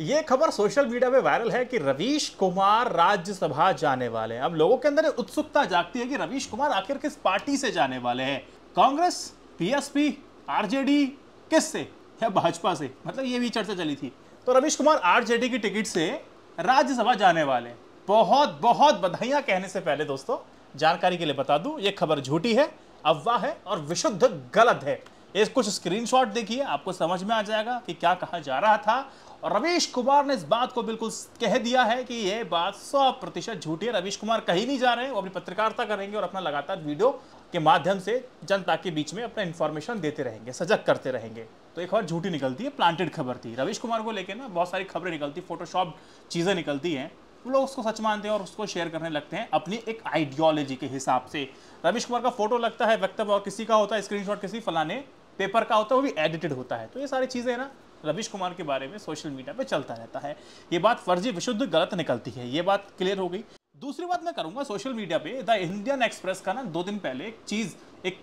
ये खबर social media पे वायरल है कि रवीश कुमार राज्यसभा जाने वाले हैं अब लोगों के अंदर उत्सुकता जागती है कि रवीश कुमार आखिर किस पार्टी से जाने वाले हैं कांग्रेस पीएसपी आरजेडी किस से या भाजपा से मतलब ये भी चर्चा चली थी तो रवीश कुमार आरजेडी की टिकट से राज्यसभा जाने वाले बहुत बहुत बधाइयां कहने से पहले दोस्तों जानकारी के लिए बता दूं ये खबर झूठी है अफवाह है और विशुद्ध गलत है इस कुछ स्क्रीनशॉट देखिए आपको समझ में आ जाएगा कि क्या कहा जा रहा था और रवीश कुमार ने इस बात को बिल्कुल कह दिया है कि यह बात सौ प्रतिशत झूठी है रवीश कुमार कहीं नहीं जा रहे हैं वो अपनी पत्रकारिता करेंगे और अपना लगातार वीडियो के माध्यम से जनता के बीच में अपना इन्फॉर्मेशन देते रहेंगे सजग करते रहेंगे तो एक और झूठी निकलती है प्लांटेड खबर थी रवीश कुमार को लेकर ना बहुत सारी खबरें निकलती फोटोशॉप चीज़ें निकलती हैं वो लोग उसको सच मानते हैं और उसको शेयर करने लगते हैं अपनी एक आइडियोलॉजी के हिसाब से रवीश कुमार का फोटो लगता है वक्तव्य और किसी का होता है स्क्रीनशॉट किसी फलाने पेपर का होता है वो भी एडिटेड होता है तो ये सारी चीज़ें ना रविश कुमार के बारे में सोशल मीडिया पर चलता रहता है ये बात फर्जी विशुद्ध गलत निकलती है ये बात क्लियर हो गई दूसरी बात मैं करूंगा सोशल मीडिया पे द इंडियन एक्सप्रेस का ना दो दिन पहले एक चीज़ एक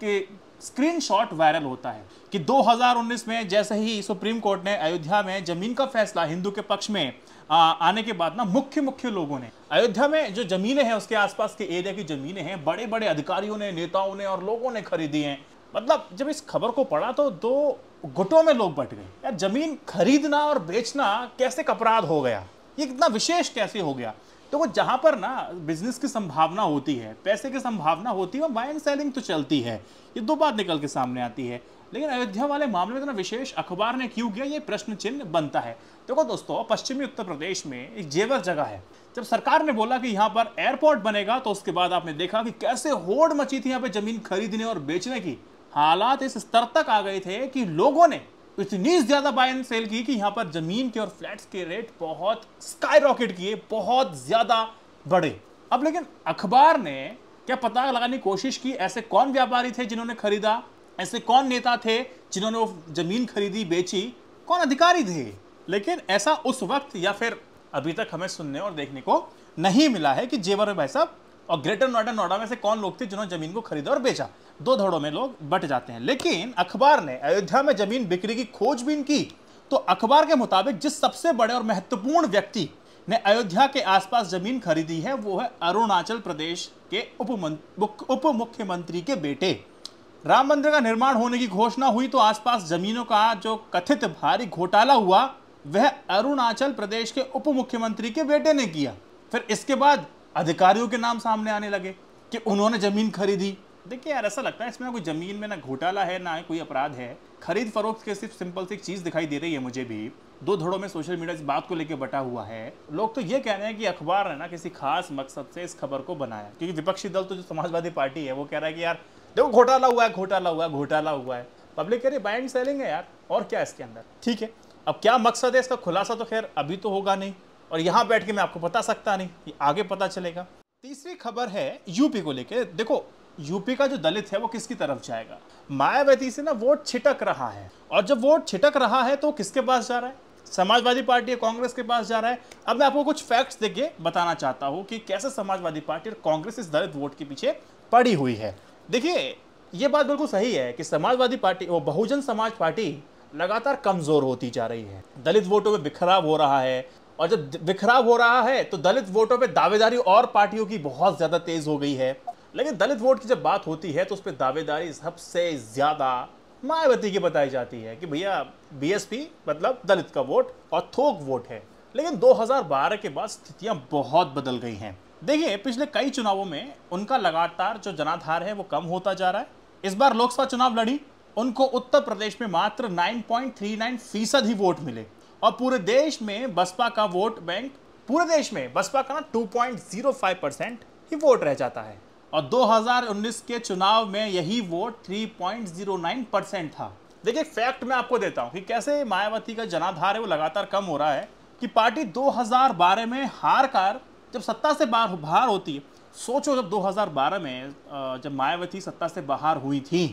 स्क्रीनशॉट वायरल होता है कि 2019 में जैसे ही सुप्रीम कोर्ट ने अयोध्या में जमीन का फैसला हिंदू के पक्ष में आ, आने के बाद ना मुख्य मुख्य लोगों ने अयोध्या में जो जमीनें हैं उसके आसपास के एरिया की जमीनें हैं बड़े बड़े अधिकारियों ने नेताओं ने और लोगों ने खरीदी हैं मतलब जब इस खबर को पढ़ा तो दो गुटों में लोग बट गए यार जमीन खरीदना और बेचना कैसे अपराध हो गया ये कितना विशेष कैसे हो गया तो वो जहाँ पर ना बिजनेस की संभावना होती है पैसे की संभावना होती है और बाइंग सेलिंग तो चलती है ये दो बात निकल के सामने आती है लेकिन अयोध्या वाले मामले में इतना तो विशेष अखबार ने क्यों किया ये प्रश्न चिन्ह बनता है देखो तो दोस्तों पश्चिमी उत्तर प्रदेश में एक जेवर जगह है जब सरकार ने बोला कि यहाँ पर एयरपोर्ट बनेगा तो उसके बाद आपने देखा कि कैसे होड़ मची थी यहाँ पे जमीन खरीदने और बेचने की हालात इस स्तर तक आ गए थे कि लोगों ने इतनी ज़्यादा बाय एंड सेल की कि यहाँ पर ज़मीन के और फ्लैट्स के रेट बहुत स्काई रॉकेट किए बहुत ज़्यादा बढ़े अब लेकिन अखबार ने क्या पता लगाने की कोशिश की ऐसे कौन व्यापारी थे जिन्होंने खरीदा ऐसे कौन नेता थे जिन्होंने वो ज़मीन खरीदी बेची कौन अधिकारी थे लेकिन ऐसा उस वक्त या फिर अभी तक हमें सुनने और देखने को नहीं मिला है कि जेवर में भाई साहब और ग्रेटर नोएडा नोएडा में से कौन लोग थे जिन्होंने जमीन को खरीदा और बेचा दो धड़ों में लोग बट जाते हैं लेकिन अखबार ने अयोध्या में जमीन बिक्री की खोजबीन की तो अखबार के मुताबिक जिस सबसे बड़े और महत्वपूर्ण व्यक्ति ने अयोध्या के आसपास जमीन खरीदी है वो है अरुणाचल प्रदेश के उप मुख्यमंत्री के बेटे राम मंदिर का निर्माण होने की घोषणा हुई तो आसपास जमीनों का जो कथित भारी घोटाला हुआ वह अरुणाचल प्रदेश के उप मुख्यमंत्री के बेटे ने किया फिर इसके बाद अधिकारियों के नाम सामने आने लगे कि उन्होंने ज़मीन खरीदी देखिए यार ऐसा लगता है इसमें कोई ज़मीन में ना घोटाला है ना कोई अपराध है खरीद फरोख्त के सिर्फ सिंपल सी एक चीज़ दिखाई दे रही है मुझे भी दो धड़ों में सोशल मीडिया इस बात को लेकर बटा हुआ है लोग तो ये कह रहे हैं कि अखबार ने ना किसी खास मकसद से इस खबर को बनाया क्योंकि विपक्षी दल तो जो समाजवादी पार्टी है वो कह रहा है कि यार देखो घोटाला हुआ है घोटाला हुआ है घोटाला हुआ है पब्लिक कह रही बाइंड सेलिंग है यार और क्या इसके अंदर ठीक है अब क्या मकसद है इसका खुलासा तो खैर अभी तो होगा नहीं और यहां बैठ के मैं आपको बता सकता नहीं कि आगे पता चलेगा तीसरी खबर है यूपी को लेकर देखो यूपी का जो दलित है वो किसकी तरफ जाएगा मायावती से ना वोट छिटक रहा है और जब वोट छिटक रहा है तो किसके पास जा रहा है समाजवादी पार्टी या कांग्रेस के पास जा रहा है अब मैं आपको कुछ फैक्ट्स देके बताना चाहता हूँ कि कैसे समाजवादी पार्टी और कांग्रेस इस दलित वोट के पीछे पड़ी हुई है देखिए ये बात बिल्कुल सही है कि समाजवादी पार्टी वो बहुजन समाज पार्टी लगातार कमजोर होती जा रही है दलित वोटों में बिखराव हो रहा है और जब बिखराव हो रहा है तो दलित वोटों पे दावेदारी और पार्टियों की बहुत ज़्यादा तेज़ हो गई है लेकिन दलित वोट की जब बात होती है तो उस पर दावेदारी सबसे ज़्यादा मायावती की बताई जाती है कि भैया बीएसपी मतलब दलित का वोट और थोक वोट है लेकिन 2012 के बाद स्थितियां बहुत बदल गई हैं देखिए पिछले कई चुनावों में उनका लगातार जो जनाधार है वो कम होता जा रहा है इस बार लोकसभा चुनाव लड़ी उनको उत्तर प्रदेश में मात्र 9.39 फीसद ही वोट मिले और पूरे देश में बसपा का वोट बैंक पूरे देश में बसपा का ना 2.05 परसेंट ही वोट रह जाता है और 2019 के चुनाव में यही वोट 3.09 परसेंट था देखिए फैक्ट मैं आपको देता हूँ कि कैसे मायावती का जनाधार है वो लगातार कम हो रहा है कि पार्टी 2012 में हार कर जब सत्ता से बाहर बाहर होती है सोचो जब 2012 में जब मायावती सत्ता से बाहर हुई थी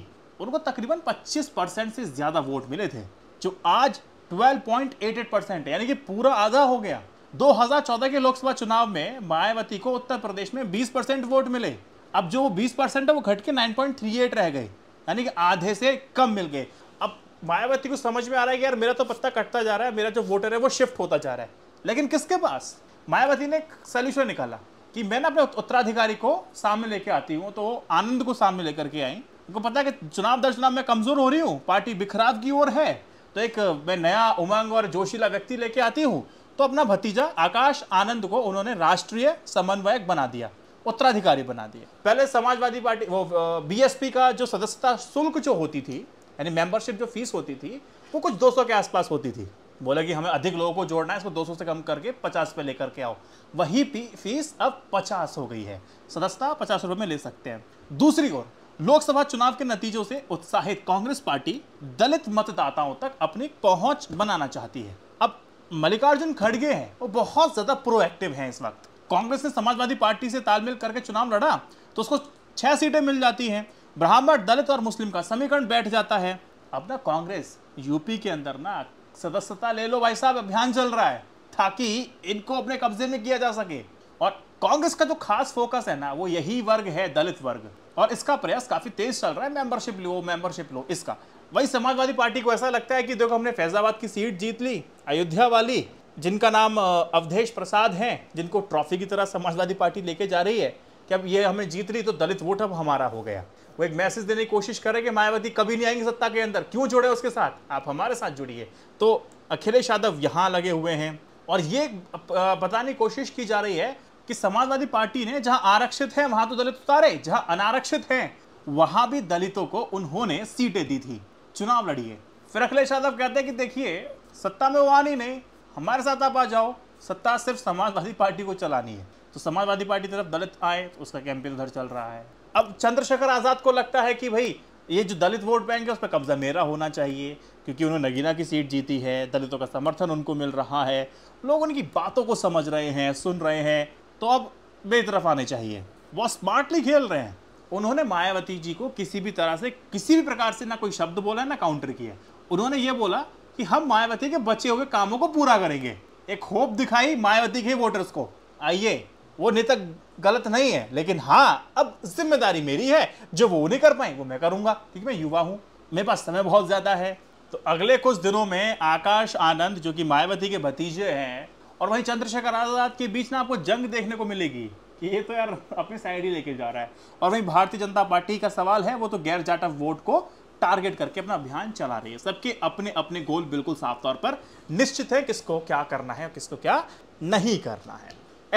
उनको तकरीबन 25 परसेंट से ज़्यादा वोट मिले थे जो आज 12.88 परसेंट यानी कि पूरा आधा हो गया 2014 के लोकसभा चुनाव में मायावती को उत्तर प्रदेश में 20 परसेंट वोट मिले अब जो वो 20 परसेंट है वो घट के 9.38 रह गए यानी कि आधे से कम मिल गए अब मायावती को समझ में आ रहा है कि यार मेरा तो पत्ता कटता जा रहा है मेरा जो वोटर है वो शिफ्ट होता जा रहा है लेकिन किसके पास मायावती ने एक सोल्यूशन निकाला कि मैं ना अपने उत्तराधिकारी को सामने लेके आती हूँ तो आनंद को सामने लेकर के आई उनको पता है कि चुनाव दर चुनाव में कमजोर हो रही हूँ पार्टी बिखराव की ओर है तो एक मैं नया उमंग और जोशीला व्यक्ति लेके आती हूँ तो अपना भतीजा आकाश आनंद को उन्होंने राष्ट्रीय समन्वयक बना दिया उत्तराधिकारी बना दिए पहले समाजवादी पार्टी वो बीएसपी का जो सदस्यता शुल्क जो होती थी यानी मेंबरशिप जो फीस होती थी वो कुछ 200 के आसपास होती थी बोला कि हमें अधिक लोगों को जोड़ना है इसको 200 से कम करके 50 पे लेकर के आओ वही फीस अब 50 हो गई है सदस्यता पचास रुपये में ले सकते हैं दूसरी ओर लोकसभा चुनाव के नतीजों से उत्साहित कांग्रेस पार्टी दलित मतदाताओं तक अपनी पहुंच बनाना चाहती है अब मल्लिकार्जुन खड़गे हैं वो बहुत ज्यादा प्रोएक्टिव हैं इस वक्त कांग्रेस ने समाजवादी पार्टी से तालमेल करके चुनाव लड़ा तो उसको छह सीटें मिल जाती हैं ब्राह्मण दलित और मुस्लिम का समीकरण बैठ जाता है अब ना कांग्रेस यूपी के अंदर ना सदस्यता ले लो भाई साहब अभियान चल रहा है ताकि इनको अपने कब्जे में किया जा सके और कांग्रेस का जो खास फोकस है ना वो यही वर्ग है दलित वर्ग और इसका प्रयास काफी तेज चल रहा है मेंबरशिप लो मेंबरशिप लो इसका वही समाजवादी पार्टी को ऐसा लगता है कि देखो हमने फैजाबाद की सीट जीत ली अयोध्या वाली जिनका नाम अवधेश प्रसाद है जिनको ट्रॉफी की तरह समाजवादी पार्टी लेके जा रही है कि अब ये हमें जीत ली तो दलित वोट अब हमारा हो गया वो एक मैसेज देने की कोशिश करे कि मायावती कभी नहीं आएंगे सत्ता के अंदर क्यों जुड़े उसके साथ आप हमारे साथ जुड़िए तो अखिलेश यादव यहाँ लगे हुए हैं और ये बताने की कोशिश की जा रही है कि समाजवादी पार्टी ने जहां आरक्षित है वहां तो दलित उतारे जहां अनारक्षित है वहां भी दलितों को उन्होंने सीटें दी थी चुनाव लड़िए फिर अखिलेश यादव कहते हैं कि देखिए सत्ता में वो आनी नहीं हमारे साथ आप आ जाओ सत्ता सिर्फ समाजवादी पार्टी को चलानी है तो समाजवादी पार्टी तरफ दलित आए तो उसका कैंपेन उधर चल रहा है अब चंद्रशेखर आज़ाद को लगता है कि भाई ये जो दलित वोट बैंक है उस पर कब्जा मेरा होना चाहिए क्योंकि उन्होंने नगीना की सीट जीती है दलितों का समर्थन उनको मिल रहा है लोग उनकी बातों को समझ रहे हैं सुन रहे हैं तो अब बेतरफ आने चाहिए वो स्मार्टली खेल रहे हैं उन्होंने मायावती जी को किसी भी तरह से किसी भी प्रकार से ना कोई शब्द बोला ना काउंटर किया उन्होंने ये बोला कि हम मायावती के बचे हुए कामों को पूरा करेंगे एक होप दिखाई मायावती के वोटर्स को आइए वो नेता गलत नहीं है लेकिन हाँ अब जिम्मेदारी मेरी है जो वो नहीं कर पाए वो मैं करूँगा क्योंकि मैं युवा हूँ मेरे पास समय बहुत ज़्यादा है तो अगले कुछ दिनों में आकाश आनंद जो कि मायावती के भतीजे हैं और वहीं चंद्रशेखर आज़ाद के बीच ना आपको जंग देखने को मिलेगी कि ये तो यार अपनी साइड ही लेके जा रहा है और वहीं भारतीय जनता पार्टी का सवाल है वो तो गैर जाटा वोट को टारगेट करके अपना अभियान चला रही है सबके अपने अपने गोल बिल्कुल साफ तौर पर निश्चित है किसको क्या करना है और किसको क्या नहीं करना है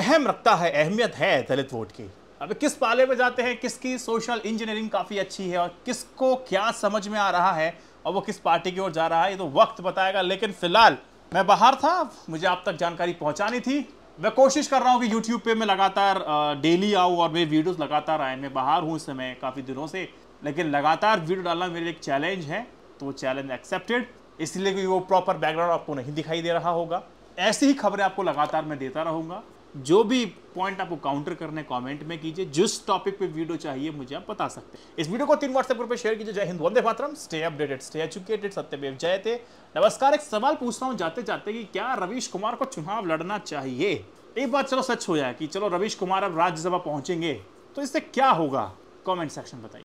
अहम रखता है अहमियत है दलित वोट की अब किस पाले में जाते हैं किसकी सोशल इंजीनियरिंग काफ़ी अच्छी है और किसको क्या समझ में आ रहा है और वो किस पार्टी की ओर जा रहा है ये तो वक्त बताएगा लेकिन फिलहाल मैं बाहर था मुझे आप तक जानकारी पहुंचानी थी मैं कोशिश कर रहा हूँ कि यूट्यूब पे मैं लगातार डेली आऊँ और मेरे वीडियोस लगातार आए मैं बाहर हूँ इस समय काफ़ी दिनों से लेकिन लगातार वीडियो डालना मेरे लिए एक चैलेंज है तो वो चैलेंज एक्सेप्टेड इसलिए कि वो प्रॉपर बैकग्राउंड आपको नहीं दिखाई दे रहा होगा ऐसी ही खबरें आपको लगातार मैं देता रहूँगा जो भी पॉइंट आपको काउंटर करने कमेंट में कीजिए जिस टॉपिक पे वीडियो चाहिए मुझे आप बता सकते हैं इस वीडियो को तीन व्हाट्सएप ग्रुप पे शेयर कीजिए जय हिंद वंदे मातरम स्टे अपडेटेड स्टे एजुकेटेड सत्यमेव जयते नमस्कार एक सवाल पूछता हूँ जाते जाते कि क्या रवीश कुमार को चुनाव लड़ना चाहिए एक बात चलो सच हो जाए कि चलो रवीश कुमार अब राज्यसभा पहुंचेंगे तो इससे क्या होगा कॉमेंट सेक्शन बताइए